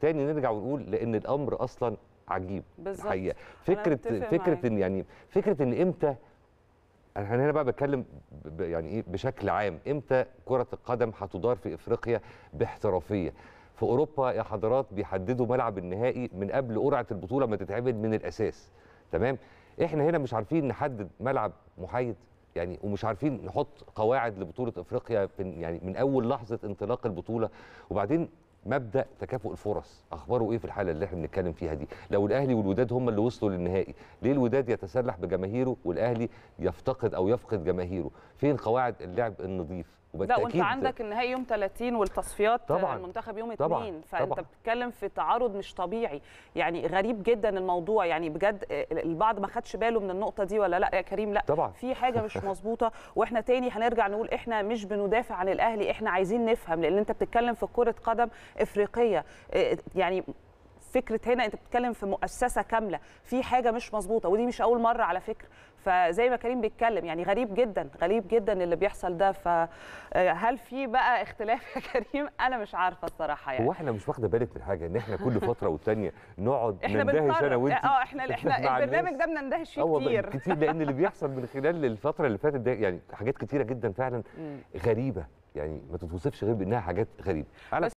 تاني نرجع ونقول لان الامر اصلا عجيب بالزبط. الحقيقه فكره فكره ان يعني فكره ان امتى انا هنا بقى بتكلم يعني ايه بشكل عام امتى كره القدم هتدار في افريقيا باحترافيه في اوروبا يا حضرات بيحددوا ملعب النهائي من قبل قرعه البطوله ما تتعمل من الاساس تمام احنا هنا مش عارفين نحدد ملعب محايد يعني ومش عارفين نحط قواعد لبطوله افريقيا يعني من اول لحظه انطلاق البطوله وبعدين مبدا تكافؤ الفرص اخباره ايه في الحاله اللي احنا بنتكلم فيها دي لو الاهلي والوداد هم اللي وصلوا للنهائي ليه الوداد يتسلح بجماهيره والاهلي يفتقد او يفقد جماهيره فين قواعد اللعب النظيف وبالتاكيد لا وانت عندك النهائي يوم 30 والتصفيات آه، طبعا المنتخب يوم 2 طبعاً فانت طبعاً بتتكلم في تعارض مش طبيعي يعني غريب جدا الموضوع يعني بجد آه، البعض ما خدش باله من النقطه دي ولا لا يا كريم لا طبعا في حاجه مش مظبوطه واحنا تاني هنرجع نقول احنا مش بندافع عن الاهلي احنا عايزين نفهم لان انت بتتكلم في كره قدم افريقيه آه، يعني فكره هنا انت بتتكلم في مؤسسه كامله في حاجه مش مظبوطه ودي مش اول مره على فكره فزي ما كريم بيتكلم يعني غريب جدا غريب جدا اللي بيحصل ده فهل آه، في بقى اختلاف يا كريم انا مش عارفه الصراحه يعني هو احنا مش واخده بالك من حاجه ان احنا كل فتره والتانيه نقعد نندهش انا وانت آه،, اه احنا احنا البرنامج ده بنندهش فيه أه، كتير كتير لان اللي بيحصل من خلال الفتره اللي فاتت ده يعني حاجات كتيره جدا فعلا غريبه يعني ما تتوصفش غير بانها حاجات غريبه